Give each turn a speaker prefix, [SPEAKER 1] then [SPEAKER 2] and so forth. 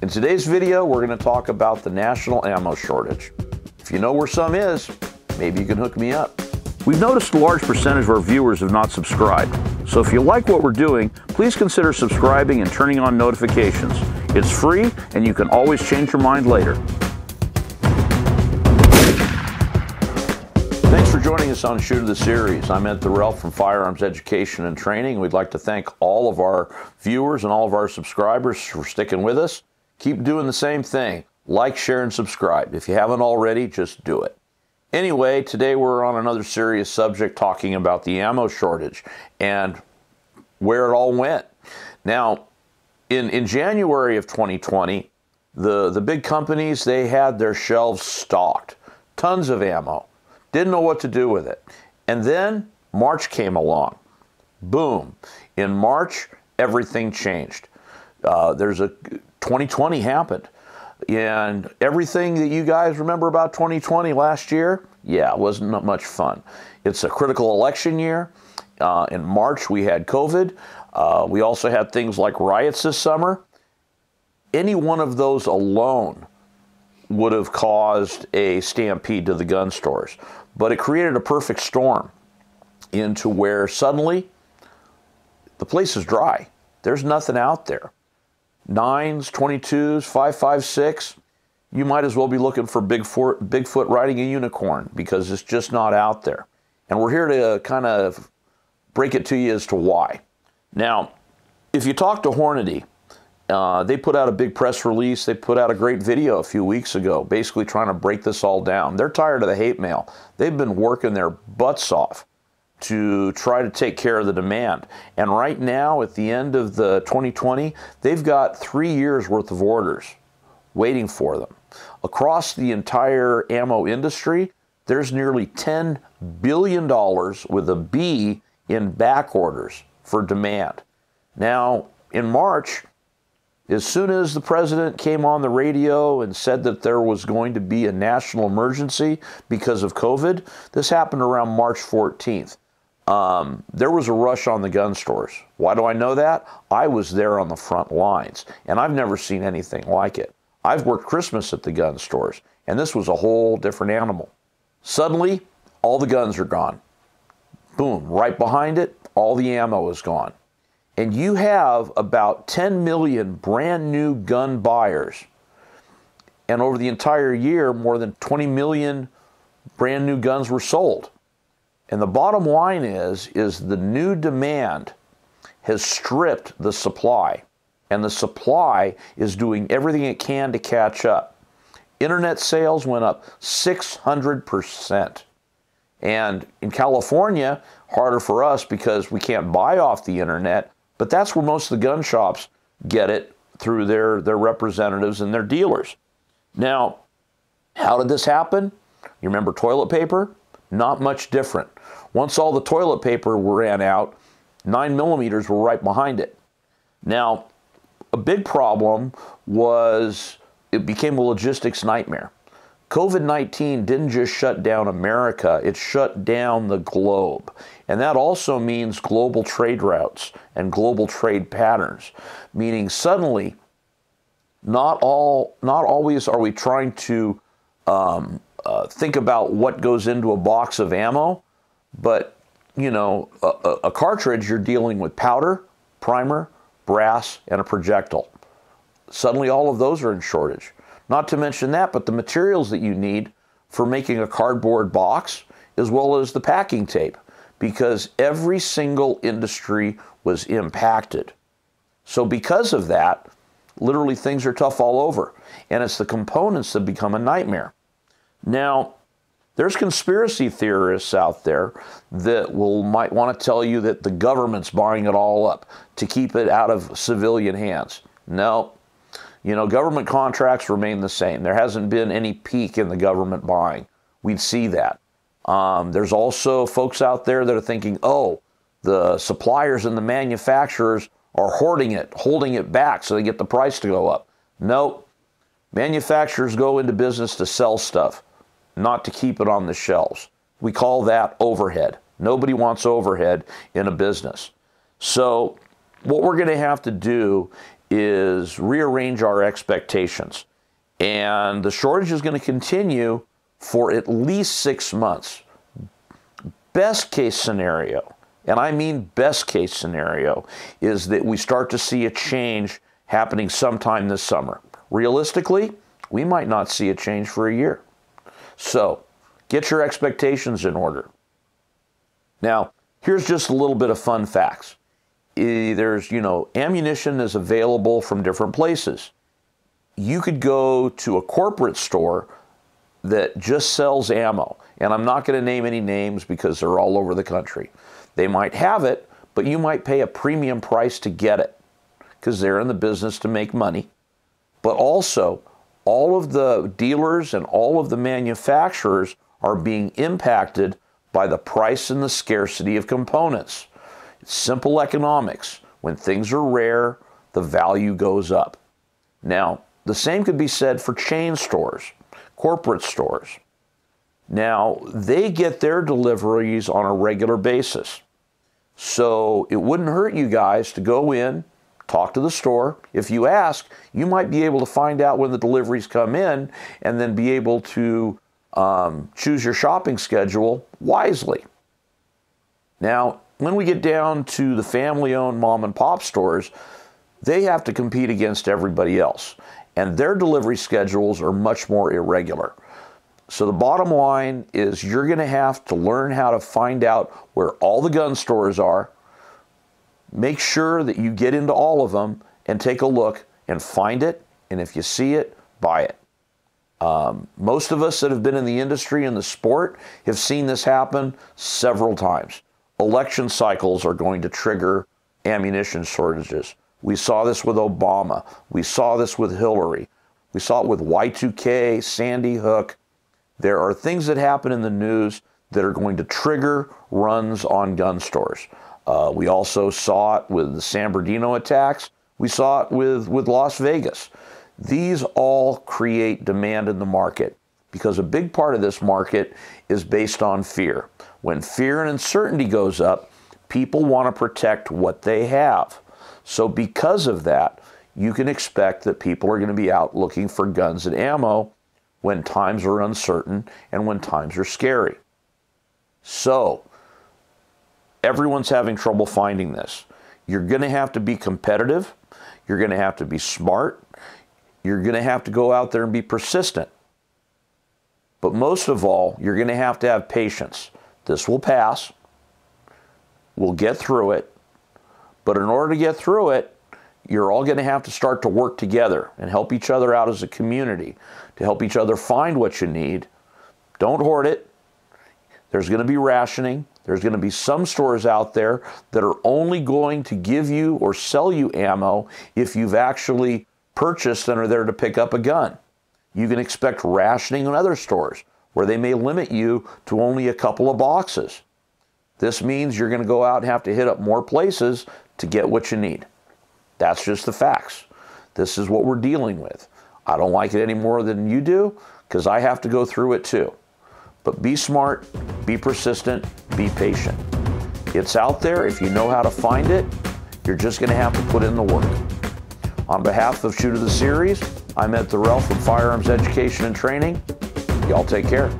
[SPEAKER 1] In today's video, we're going to talk about the national ammo shortage. If you know where some is, maybe you can hook me up. We've noticed a large percentage of our viewers have not subscribed. So if you like what we're doing, please consider subscribing and turning on notifications. It's free and you can always change your mind later. Thanks for joining us on Shoot of the Series. I'm Ed Thorell from Firearms Education and Training. We'd like to thank all of our viewers and all of our subscribers for sticking with us. Keep doing the same thing. Like, share, and subscribe. If you haven't already, just do it. Anyway, today we're on another serious subject talking about the ammo shortage and where it all went. Now, in, in January of 2020, the, the big companies, they had their shelves stocked. Tons of ammo. Didn't know what to do with it. And then March came along. Boom. In March, everything changed. Uh, there's a 2020 happened. And everything that you guys remember about 2020 last year, yeah, it wasn't much fun. It's a critical election year. Uh, in March, we had COVID. Uh, we also had things like riots this summer. Any one of those alone would have caused a stampede to the gun stores, but it created a perfect storm into where suddenly the place is dry. There's nothing out there nines, 22s, 556, you might as well be looking for Bigfoot, Bigfoot riding a unicorn because it's just not out there. And we're here to kind of break it to you as to why. Now, if you talk to Hornady, uh, they put out a big press release. They put out a great video a few weeks ago, basically trying to break this all down. They're tired of the hate mail. They've been working their butts off to try to take care of the demand. And right now, at the end of the 2020, they've got three years worth of orders waiting for them. Across the entire ammo industry, there's nearly $10 billion with a B in back orders for demand. Now, in March, as soon as the president came on the radio and said that there was going to be a national emergency because of COVID, this happened around March 14th. Um, there was a rush on the gun stores. Why do I know that? I was there on the front lines, and I've never seen anything like it. I've worked Christmas at the gun stores, and this was a whole different animal. Suddenly, all the guns are gone. Boom, right behind it, all the ammo is gone. And you have about 10 million brand new gun buyers. And over the entire year, more than 20 million brand new guns were sold. And the bottom line is is the new demand has stripped the supply and the supply is doing everything it can to catch up. Internet sales went up 600%. And in California, harder for us because we can't buy off the internet, but that's where most of the gun shops get it through their, their representatives and their dealers. Now, how did this happen? You remember toilet paper? Not much different. Once all the toilet paper ran out, 9 millimeters were right behind it. Now, a big problem was it became a logistics nightmare. COVID 19 didn't just shut down America, it shut down the globe. And that also means global trade routes and global trade patterns, meaning suddenly, not all, not always are we trying to um, uh, think about what goes into a box of ammo, but you know, a, a cartridge, you're dealing with powder, primer, brass, and a projectile. Suddenly, all of those are in shortage. Not to mention that, but the materials that you need for making a cardboard box, as well as the packing tape, because every single industry was impacted. So, because of that, literally things are tough all over. And it's the components that become a nightmare. Now, there's conspiracy theorists out there that will might want to tell you that the government's buying it all up to keep it out of civilian hands. No. You know, government contracts remain the same. There hasn't been any peak in the government buying. We'd see that. Um, there's also folks out there that are thinking, oh, the suppliers and the manufacturers are hoarding it, holding it back so they get the price to go up. No, nope. Manufacturers go into business to sell stuff not to keep it on the shelves. We call that overhead. Nobody wants overhead in a business. So, what we're going to have to do is rearrange our expectations. And the shortage is going to continue for at least six months. Best case scenario, and I mean best case scenario, is that we start to see a change happening sometime this summer. Realistically, we might not see a change for a year. So get your expectations in order. Now, here's just a little bit of fun facts. There's, you know, ammunition is available from different places. You could go to a corporate store that just sells ammo, and I'm not going to name any names because they're all over the country. They might have it, but you might pay a premium price to get it because they're in the business to make money. But also, all of the dealers and all of the manufacturers are being impacted by the price and the scarcity of components. It's simple economics. When things are rare, the value goes up. Now, the same could be said for chain stores, corporate stores. Now, they get their deliveries on a regular basis. So it wouldn't hurt you guys to go in, Talk to the store. If you ask, you might be able to find out when the deliveries come in and then be able to um, choose your shopping schedule wisely. Now, when we get down to the family owned mom and pop stores, they have to compete against everybody else, and their delivery schedules are much more irregular. So, the bottom line is you're going to have to learn how to find out where all the gun stores are, make sure that you get into all of them and take a look and find it. And if you see it, buy it. Um, most of us that have been in the industry and the sport have seen this happen several times. Election cycles are going to trigger ammunition shortages. We saw this with Obama. We saw this with Hillary. We saw it with Y2K, Sandy Hook. There are things that happen in the news that are going to trigger runs on gun stores. Uh, we also saw it with the San Bernardino attacks. We saw it with, with Las Vegas. These all create demand in the market because a big part of this market is based on fear. When fear and uncertainty goes up, people want to protect what they have. So because of that, you can expect that people are going to be out looking for guns and ammo when times are uncertain and when times are scary. So Everyone's having trouble finding this. You're going to have to be competitive. You're going to have to be smart. You're going to have to go out there and be persistent. But most of all, you're going to have to have patience. This will pass. We'll get through it. But in order to get through it, you're all going to have to start to work together and help each other out as a community to help each other find what you need. Don't hoard it. There's going to be rationing. There's going to be some stores out there that are only going to give you or sell you ammo if you've actually purchased and are there to pick up a gun. You can expect rationing in other stores where they may limit you to only a couple of boxes. This means you're going to go out and have to hit up more places to get what you need. That's just the facts. This is what we're dealing with. I don't like it any more than you do because I have to go through it too. But be smart, be persistent, be patient. It's out there. If you know how to find it, you're just going to have to put in the work. On behalf of Shoot of the Series, I'm Ed Thorell from Firearms Education and Training. Y'all take care.